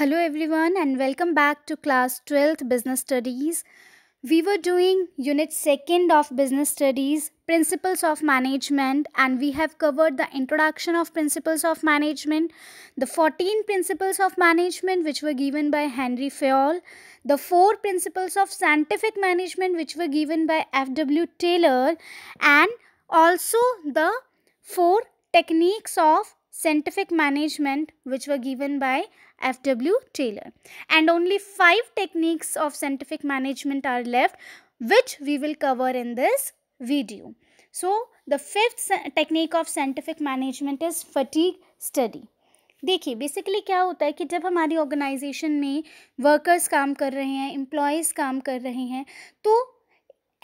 Hello everyone and welcome back to class 12th Business Studies. We were doing unit 2nd of Business Studies, Principles of Management and we have covered the introduction of Principles of Management, the 14 Principles of Management which were given by Henry Fayol, the 4 Principles of Scientific Management which were given by F.W. Taylor and also the 4 Techniques of scientific management which were given by F.W. Taylor. And only five techniques of scientific management are left which we will cover in this video. So, the fifth technique of scientific management is fatigue study. देखिए basically क्या होता है कि जब हमारी organisation में workers काम कर रहे हैं एम्प्लॉयज़ काम कर रहे हैं तो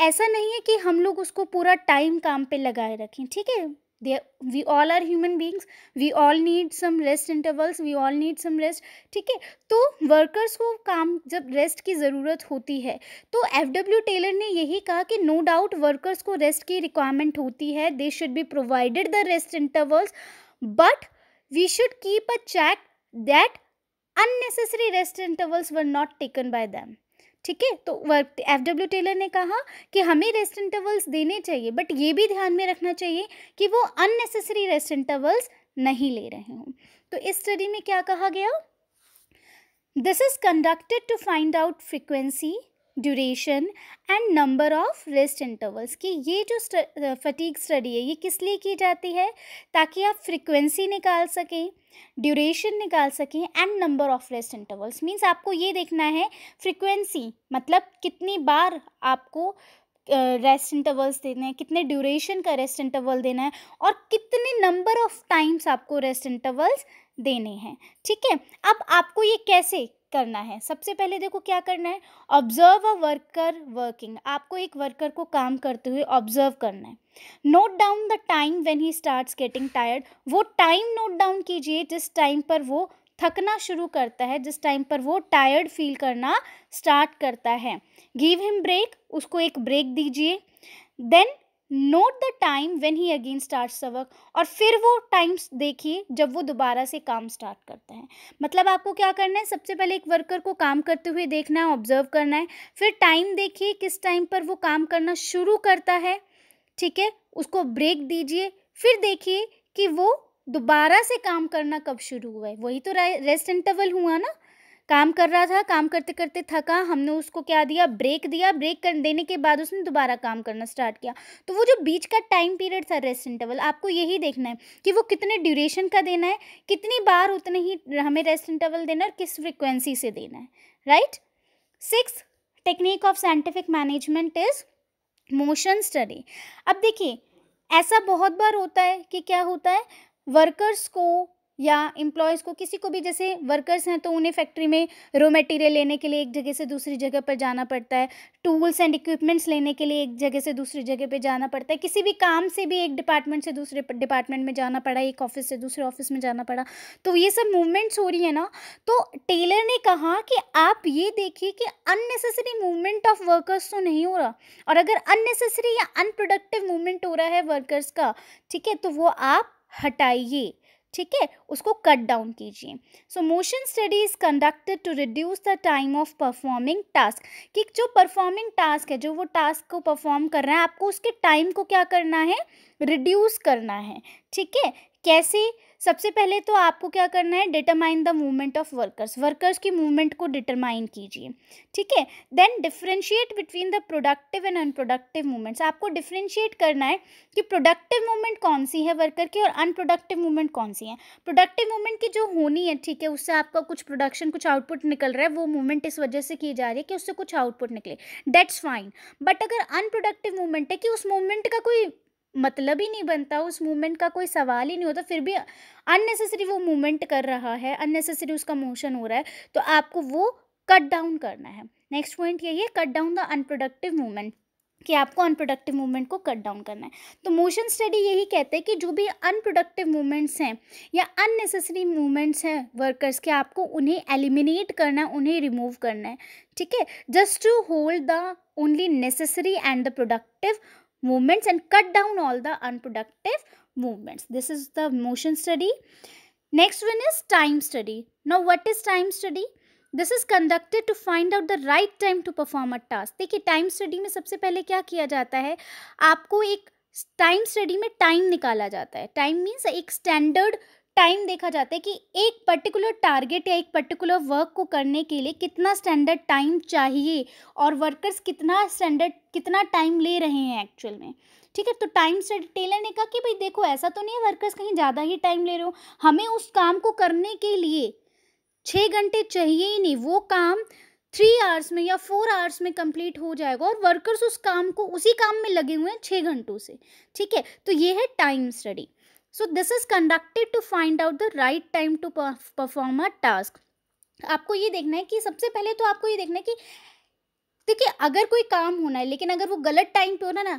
ऐसा नहीं है कि हम लोग उसको पूरा टाइम काम पे लगाए रखें ठीक है there we all are human beings we all need some rest intervals we all need some rest ठीक है तो वर्कर्स को काम जब रेस्ट की ज़रूरत होती है तो एफ डब्ल्यू टेलर ने यही कहा कि नो डाउट वर्कर्स को रेस्ट की रिक्वायरमेंट होती है they should be provided the rest intervals but we should keep a check that unnecessary rest intervals were not taken by them ठीक है तो वर्क एफ डब्ल्यू टेलर ने कहा कि हमें रेस्ट इंटरवल्स देने चाहिए बट ये भी ध्यान में रखना चाहिए कि वो अननेसेसरी रेस्ट इंटरवल्स नहीं ले रहे हों तो इस स्टडी में क्या कहा गया this is conducted to find out frequency duration and number of rest intervals कि ये जो फटीक स्टडी uh, है ये किस लिए की जाती है ताकि आप फ्रिक्वेंसी निकाल सकें ड्यूरेशन निकाल सकें and number of rest intervals means आपको ये देखना है फ्रिक्वेंसी मतलब कितनी बार आपको रेस्ट uh, इंटरवल्स देने हैं कितने ड्यूरेशन का रेस्ट इंटरवल देना है और कितने नंबर ऑफ टाइम्स आपको रेस्ट इंटरवल्स देने हैं ठीक है अब आपको ये कैसे करना है सबसे पहले देखो क्या करना है ऑब्जर्व अ वर्कर वर्किंग आपको एक वर्कर को काम करते हुए ऑब्जर्व करना है note down the time when he starts getting tired वो टाइम नोट डाउन कीजिए जिस टाइम पर वो थकना शुरू करता है जिस टाइम पर वो टायर्ड फील करना स्टार्ट करता है गिव हिम ब्रेक उसको एक ब्रेक दीजिए then note the time when he again start the work और फिर वो टाइम्स देखिए जब वो दोबारा से काम स्टार्ट करते हैं मतलब आपको क्या करना है सबसे पहले एक वर्कर को काम करते हुए देखना है ऑब्जर्व करना है फिर टाइम देखिए किस टाइम पर वो काम करना शुरू करता है ठीक है उसको ब्रेक दीजिए फिर देखिए कि वो दोबारा से काम करना कब शुरू हुआ है वही तो रेस्ट इंटरवल हुआ ना काम कर रहा था काम करते करते थका हमने उसको क्या दिया ब्रेक दिया ब्रेक कर देने के बाद उसने दोबारा काम करना स्टार्ट किया तो वो जो बीच का टाइम पीरियड था रेस्ट इंटरवल आपको यही देखना है कि वो कितने ड्यूरेशन का देना है कितनी बार उतने ही हमें रेस्ट इंटरवल देना है और किस फ्रिक्वेंसी से देना है right six technique of scientific management is motion study अब देखिए ऐसा बहुत बार होता है कि क्या होता है वर्कर्स को या एम्प्लॉयज़ को किसी को भी जैसे वर्कर्स हैं तो उन्हें फैक्ट्री में रो मटेरियल लेने के लिए एक जगह से दूसरी जगह पर जाना पड़ता है टूल्स एंड इक्विपमेंट्स लेने के लिए एक जगह से दूसरी जगह पर जाना पड़ता है किसी भी काम से भी एक डिपार्टमेंट से दूसरे डिपार्टमेंट में जाना पड़ा एक ऑफिस से दूसरे ऑफिस में जाना पड़ा तो ये सब मूवमेंट्स हो रही है ना तो टेलर ने कहा कि आप ये देखिए कि अननेसेसरी मूवमेंट ऑफ वर्कर्स तो नहीं हो रहा और अगर अननेसेसरी या अनप्रोडक्टिव मूवमेंट हो रहा है वर्कर्स का ठीक है तो वो आप हटाइए ठीक है उसको कट डाउन कीजिए so motion study is conducted to reduce the time of performing task कि जो परफॉर्मिंग टास्क है जो वो टास्क को परफॉर्म कर रहा है आपको उसके टाइम को क्या करना है रिड्यूस करना है ठीक है कैसे सबसे पहले तो आपको क्या करना है determine the movement of workers workers की मूवमेंट को डिटरमाइन कीजिए ठीक है then differentiate between the productive and unproductive movements आपको डिफ्रेंशिएट करना है कि प्रोडक्टिव मूवमेंट कौन सी है वर्कर की और अनप्रोडक्टिव मूवमेंट कौन सी है प्रोडक्टिव मूवमेंट की जो होनी है ठीक है उससे आपका कुछ प्रोडक्शन कुछ आउटपुट निकल रहा है वो मूवमेंट इस वजह से की जा रही है कि उससे कुछ आउटपुट निकले डेट्स फाइन बट अगर अनप्रोडक्टिव मूवमेंट है कि उस मूवमेंट का कोई मतलब ही नहीं बनता उस मूवमेंट का कोई सवाल ही नहीं होता फिर भी अननेसेसरी वो मूवमेंट कर रहा है अननेसेसरी उसका मोशन हो रहा है तो आपको वो कट डाउन करना है नेक्स्ट पॉइंट यही है cut down the unproductive movement कि आपको अनप्रोडक्टिव मूवमेंट को कट डाउन करना है तो मोशन स्टडी यही कहते हैं कि जो भी अनप्रोडक्टिव मूवमेंट्स हैं या अननेसेसरी मूवमेंट्स हैं वर्कर्स के आपको उन्हें एलिमिनेट करना है उन्हें रिमूव करना है ठीक है just to hold the only necessary and the productive movements and cut down all the unproductive movements. This is the motion study. Next one is time study. Now what is time study? this is conducted to find out the right time to perform a task dekhi time study mein sabse pehle kya kiya jata hai aapko ek time study में time निकाला जाता है time means एक standard time देखा जाता है कि एक पर्टिकुलर टारगेट या एक पर्टिकुलर वर्क को करने के लिए कितना स्टैंडर्ड टाइम चाहिए और वर्कर्स कितना स्टैंडर्ड कितना टाइम ले रहे हैं एक्चुअल में ठीक है तो टाइम से टेलर ने कहा कि भाई देखो ऐसा तो नहीं है वर्कर्स कहीं ज़्यादा ही टाइम ले रहे हो हमें उस काम को करने के लिए छः घंटे चाहिए ही नहीं वो काम थ्री आवर्स में या फोर आवर्स में कंप्लीट हो जाएगा और वर्कर्स उस काम को उसी काम में लगे हुए हैं छः घंटों से ठीक है तो ये है time study so this is conducted to find out the right time to perform a task आपको ये देखना है कि सबसे पहले तो आपको ये देखना है कि देखिए अगर कोई काम होना है लेकिन अगर वो गलत टाइम पे होना ना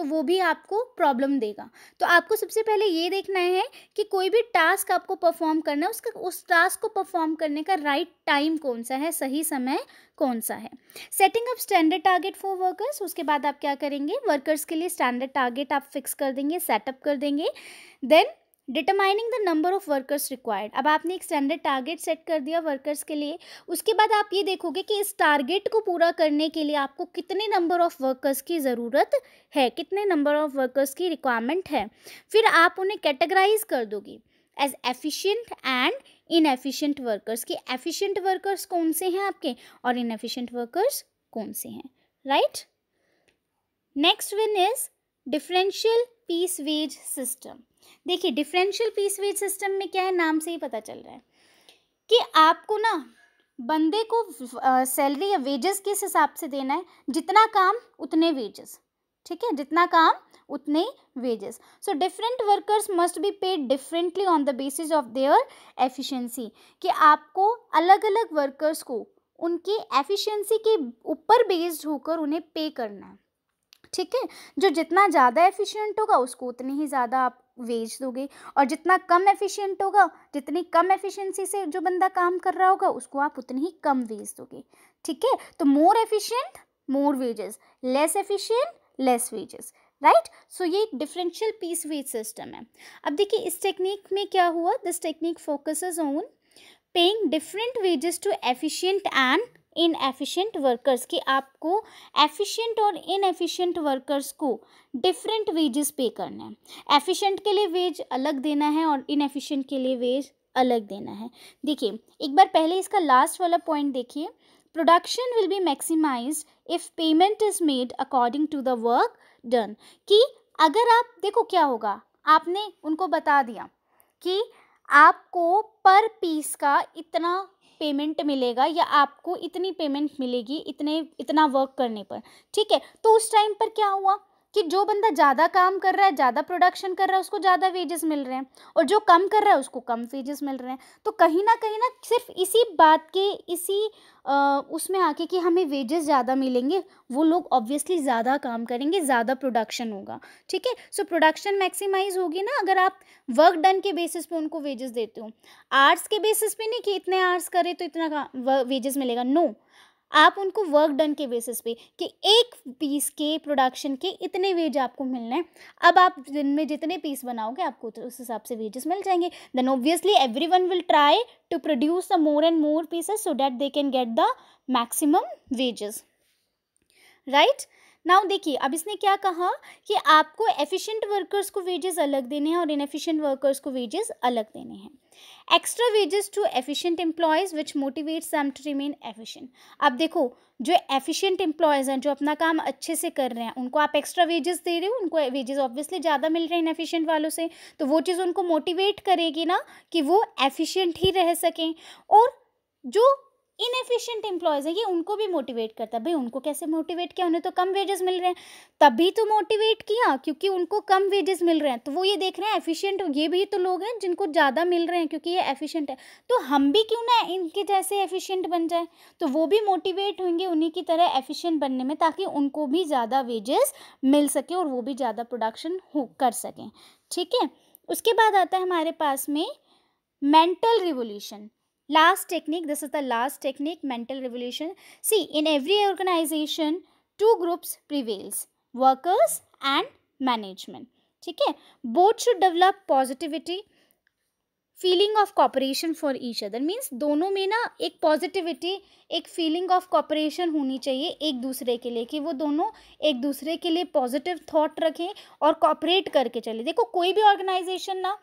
तो वो भी आपको प्रॉब्लम देगा तो आपको सबसे पहले ये देखना है कि कोई भी टास्क आपको परफॉर्म करना है उसका उस टास्क को परफॉर्म करने का राइट टाइम कौन सा है सही समय कौन सा है setting up standard target for workers उसके बाद आप क्या करेंगे वर्कर्स के लिए स्टैंडर्ड टारगेट आप फिक्स कर देंगे सेटअप कर देंगे then determining the number of workers required अब आपने एक स्टैंडर्ड टारगेट सेट कर दिया वर्कर्स के लिए उसके बाद आप ये देखोगे कि इस टारगेट को पूरा करने के लिए आपको कितने नंबर ऑफ़ वर्कर्स की ज़रूरत है कितने नंबर ऑफ़ वर्कर्स की रिक्वायरमेंट है फिर आप उन्हें कैटेगराइज कर दोगे as efficient and inefficient workers कि एफिशियंट वर्कर्स कौन से हैं आपके और इनएफिशिएंट वर्कर्स कौन से हैं right next one is differential piece wage system देखिए डिफरेंशियल पीस वेट सिस्टम में क्या है नाम से ही पता चल रहा है कि आपको ना बंदे को सैलरी या वेजेस किस हिसाब से देना है जितना काम उतने वेजेस ठीक है जितना काम उतने wages so different workers must be paid differently on the basis of their efficiency कि आपको अलग अलग वर्कर्स को उनकी एफिशिएंसी के ऊपर बेस्ड होकर उन्हें पे करना है ठीक है जो जितना ज़्यादा एफिशिएंट होगा उसको उतनी ही ज़्यादा आप वेज दोगे और जितना कम एफिशिएंट होगा जितनी कम एफिशिएंसी से जो बंदा काम कर रहा होगा उसको आप उतनी ही कम वेज दोगे ठीक है तो more efficient more wages less efficient less wages right so ये एक डिफरेंशियल पीस वेज सिस्टम है अब देखिए इस टेक्निक में क्या हुआ this technique focuses on paying different wages to efficient and inefficient workers कि आपको एफिशिएंट और इनएफिशिएंट वर्कर्स को डिफरेंट वेजेस पे करना है एफिशिएंट के लिए वेज अलग देना है और इनएफिशिएंट के लिए वेज अलग देना है देखिए एक बार पहले इसका लास्ट वाला पॉइंट देखिए production will be maximize if payment is made according to the work done कि अगर आप देखो क्या होगा आपने उनको बता दिया कि आपको पर पीस का इतना पेमेंट मिलेगा या आपको इतनी पेमेंट मिलेगी इतने इतना वर्क करने पर ठीक है तो उस टाइम पर क्या हुआ कि जो बंदा ज़्यादा काम कर रहा है ज़्यादा प्रोडक्शन कर रहा है उसको ज़्यादा वेजेस मिल रहे हैं और जो कम कर रहा है उसको कम वेजेस मिल रहे हैं तो कहीं ना कहीं ना सिर्फ इसी बात के इसी आ, उसमें आके कि हमें वेजेस ज़्यादा मिलेंगे वो लोग ऑब्वियसली ज़्यादा काम करेंगे ज़्यादा प्रोडक्शन होगा ठीक है सो प्रोडक्शन मैक्सिमाइज होगी ना अगर आप वर्क डन के बेसिस पे उनको वेजेस देते हो आर्ट्स के बेसिस पे नहीं कि इतने आर्ट्स करें तो इतना वेजेस मिलेगा नो no. आप उनको वर्क डन के बेसिस पे कि एक पीस के प्रोडक्शन के इतने वेज आपको मिलने हैं अब आप दिन में जितने पीस बनाओगे आपको तो उस हिसाब से वेजेस मिल जाएंगे then obviously every one will try to produce the more and more pieces so that they can get the maximum wages right now देखिए अब इसने क्या कहा कि आपको एफिशिएंट वर्कर्स को वेजेस अलग देने हैं और इनएफिशिएंट वर्कर्स को वेजेस अलग देने हैं extra wages to efficient employees which motivate them to remain efficient अब देखो जो एफिशिएंट एम्प्लॉयज़ हैं जो अपना काम अच्छे से कर रहे हैं उनको आप एक्स्ट्रा वेजेस दे रहे हो उनको वेजेस ऑब्वियसली ज़्यादा मिल रहे हैं इनएफिशिएंट वालों से तो वो चीज़ उनको मोटिवेट करेगी ना कि वो एफिशियंट ही रह सकें और जो इनएफिशिएंट एम्प्लॉयज़ है ये उनको भी मोटिवेट करता है भाई उनको कैसे मोटिवेट किया उन्हें तो कम वेजेस मिल रहे हैं तभी तो मोटिवेट किया क्योंकि उनको कम वेजेस मिल रहे हैं तो वो ये देख रहे हैं एफिशियंट ये भी तो लोग हैं जिनको ज़्यादा मिल रहे हैं क्योंकि ये एफिशियंट है तो हम भी क्यों ना इनके जैसे एफिशियंट बन जाए तो वो भी मोटिवेट होंगे उन्हीं की तरह एफिशियंट बनने में ताकि उनको भी ज़्यादा वेजेस मिल सके और वो भी ज़्यादा प्रोडक्शन हो कर सकें ठीक है उसके बाद आता है हमारे पास में mental revolution last technique this is the last technique mental revolution see in every organization two groups prevails workers and management ठीक है both should develop positivity feeling of cooperation for each other means दोनों में ना एक positivity एक feeling of corporation होनी चाहिए एक दूसरे के लिए कि वो दोनों एक दूसरे के लिए पॉजिटिव थॉट रखें और कॉपरेट करके चले देखो कोई भी ऑर्गेनाइजेशन ना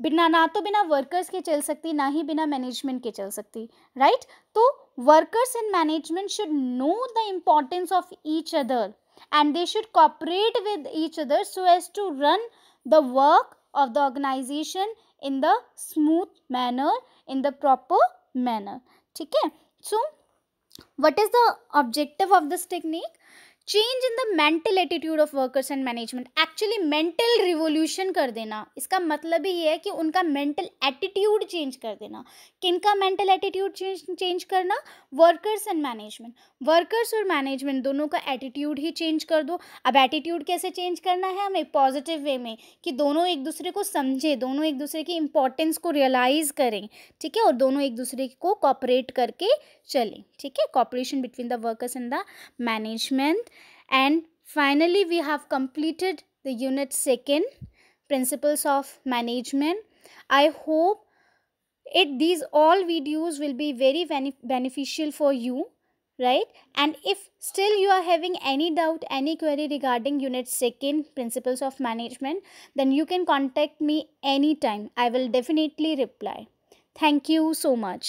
बिना ना तो बिना वर्कर्स के चल सकती ना ही बिना मैनेजमेंट के चल सकती राइट तो workers and management should know the importance of each other and they should cooperate with each other so as to run the work of the organization in the smooth manner in the proper manner ठीक है so what is the objective of this technique change in the mental attitude of workers and management actually mental revolution कर देना इसका मतलब ही है कि उनका mental attitude change कर देना किन का मेंटल एटीट्यूड चेंज करना वर्कर्स एंड मैनेजमेंट वर्कर्स और मैनेजमेंट दोनों का एटीट्यूड ही चेंज कर दो अब एटीट्यूड कैसे चेंज करना है हमें पॉजिटिव वे में कि दोनों एक दूसरे को समझे दोनों एक दूसरे की इंपॉर्टेंस को रियलाइज करें ठीक है और दोनों एक दूसरे को कॉपरेट करके चलें ठीक है cooperation between the workers and the management And finally, we have completed the unit second, principles of management. I hope it these all videos will be very beneficial for you right and if still you are having any doubt any query regarding unit second principles of management then you can contact me anytime i will definitely reply thank you so much